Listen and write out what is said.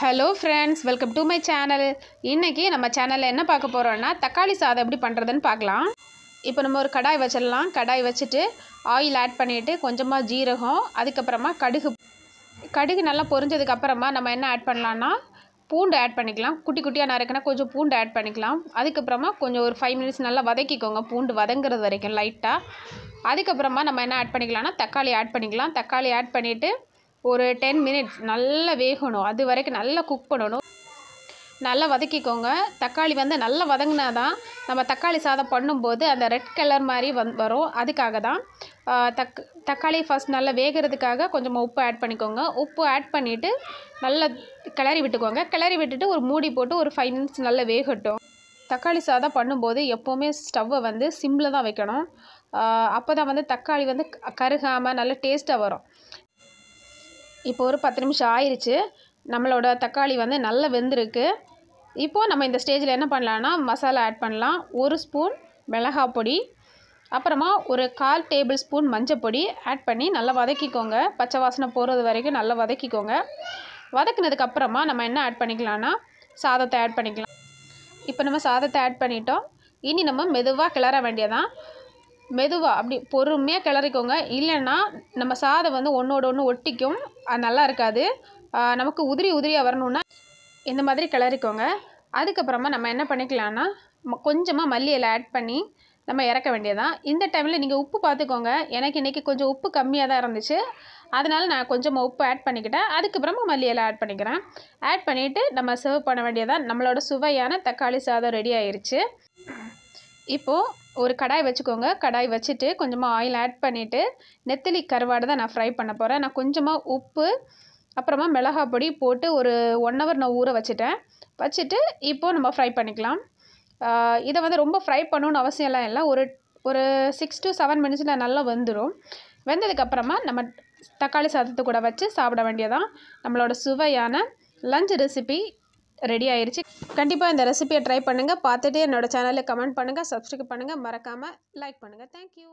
hello friends welcome to my channel இன்றைக்கி நம்ம சேனலில் என்ன பார்க்க போகிறோன்னா தக்காளி சாதம் எப்படி பண்ணுறதுன்னு பார்க்கலாம் இப்போ நம்ம ஒரு கடாய் வச்சிடலாம் கடாய் வச்சுட்டு ஆயில் ஆட் பண்ணிவிட்டு கொஞ்சமாக ஜீரகம் அதுக்கப்புறமா கடுகு கடுகு நல்லா பொரிஞ்சதுக்கப்புறமா நம்ம என்ன ஆட் பண்ணலான்னா பூண்டு ஆட் பண்ணிக்கலாம் குட்டி குட்டியாக நறுக்கினா கொஞ்சம் பூண்டு ஆட் பண்ணிக்கலாம் அதுக்கப்புறமா கொஞ்சம் ஒரு ஃபைவ் மினிட்ஸ் நல்லா வதக்கிக்கோங்க பூண்டு வதங்குறது வரைக்கும் லைட்டாக அதுக்கப்புறமா நம்ம என்ன ஆட் பண்ணிக்கலாம்னா தக்காளி ஆட் பண்ணிக்கலாம் தக்காளி ஆட் பண்ணிவிட்டு ஒரு டென் மினிட்ஸ் நல்லா வேகணும் அது வரைக்கும் நல்லா குக் பண்ணணும் நல்லா வதக்கிக்கோங்க தக்காளி வந்து நல்லா வதங்கினா தான் நம்ம தக்காளி சாதம் பண்ணும்போது அந்த ரெட் கலர் மாதிரி வந் வரும் அதுக்காக தான் தக் தக்காளி ஃபஸ்ட் நல்லா வேகிறதுக்காக கொஞ்சமாக உப்பு ஆட் பண்ணிக்கோங்க உப்பு ஆட் பண்ணிவிட்டு நல்லா கிளறி விட்டுக்கோங்க கிளறி விட்டுட்டு ஒரு மூடி போட்டு ஒரு ஃபைவ் மினிட்ஸ் நல்லா வேகட்டும் தக்காளி சாதம் பண்ணும்போது எப்போவுமே ஸ்டவ்வை வந்து சிம்மில் தான் வைக்கணும் அப்போ தான் வந்து தக்காளி வந்து கருகாமல் நல்லா டேஸ்ட்டாக வரும் இப்போ ஒரு பத்து நிமிஷம் ஆயிடுச்சு நம்மளோட தக்காளி வந்து நல்லா வெந்திருக்கு இப்போது நம்ம இந்த ஸ்டேஜில் என்ன பண்ணலான்னா மசாலா ஆட் பண்ணலாம் ஒரு ஸ்பூன் மிளகாய் பொடி அப்புறமா ஒரு கால் டேபிள் ஸ்பூன் மஞ்சப்பொடி ஆட் பண்ணி நல்லா வதக்கிக்கோங்க பச்சை வாசனை போகிறது வரைக்கும் நல்லா வதக்கிக்கோங்க வதக்குனதுக்கப்புறமா நம்ம என்ன ஆட் பண்ணிக்கலாம்னா சாதத்தை ஆட் பண்ணிக்கலாம் இப்போ நம்ம சாதத்தை ஆட் பண்ணிட்டோம் இனி நம்ம மெதுவாக கிளற வேண்டியதான் மெதுவாக அப்படி பொறுமையாக கிளறிக்கோங்க இல்லைன்னா நம்ம சாதம் வந்து ஒன்றோட ஒன்று ஒட்டிக்கும் அது நல்லா இருக்காது நமக்கு உதிரி உதிரியாக வரணுன்னா இந்த மாதிரி கிளறிக்கோங்க அதுக்கப்புறமா நம்ம என்ன பண்ணிக்கலாம்னா கொஞ்சமாக மல்லியில் ஆட் பண்ணி நம்ம இறக்க வேண்டியதான் இந்த டைமில் நீங்கள் உப்பு பார்த்துக்கோங்க எனக்கு இன்றைக்கி கொஞ்சம் உப்பு கம்மியாக தான் இருந்துச்சு அதனால் நான் கொஞ்சமாக உப்பு ஆட் பண்ணிக்கிட்டேன் அதுக்கப்புறமா மல்லி இலை ஆட் பண்ணிக்கிறேன் ஆட் பண்ணிவிட்டு நம்ம சர்வ் பண்ண வேண்டியதான் நம்மளோட சுவையான தக்காளி சாதம் ரெடி ஆயிடுச்சு இப்போது ஒரு கடாய் வச்சுக்கோங்க கடாய் வச்சுட்டு கொஞ்சமாக ஆயில் ஆட் பண்ணிவிட்டு நெத்திலி கருவாடை தான் நான் ஃப்ரை பண்ண போகிறேன் நான் கொஞ்சமாக உப்பு அப்புறமா மிளகா பொடி போட்டு ஒரு ஒன் ஹவர் நான் ஊற வச்சுட்டேன் வச்சுட்டு இப்போது நம்ம ஃப்ரை பண்ணிக்கலாம் இதை வந்து ரொம்ப ஃப்ரை பண்ணணுன்னு அவசியம்லாம் இல்லை ஒரு ஒரு சிக்ஸ் டு செவன் மினிட்ஸில் நல்லா வந்துடும் வெந்ததுக்கப்புறமா நம்ம தக்காளி சாதத்தை கூட வச்சு சாப்பிட வேண்டியதான் நம்மளோட சுவையான லஞ்ச் ரெசிபி ரெடி ஆயிடுச்சு கண்டிப்பாக இந்த ரெசிபியை ட்ரை பண்ணுங்கள் பார்த்துட்டு என்னோடய சேனலில் கமெண்ட் பண்ணுங்கள் சப்ஸ்கிரைப் பண்ணுங்கள் மறக்காமல் லைக் பண்ணுங்கள் தேங்க்யூ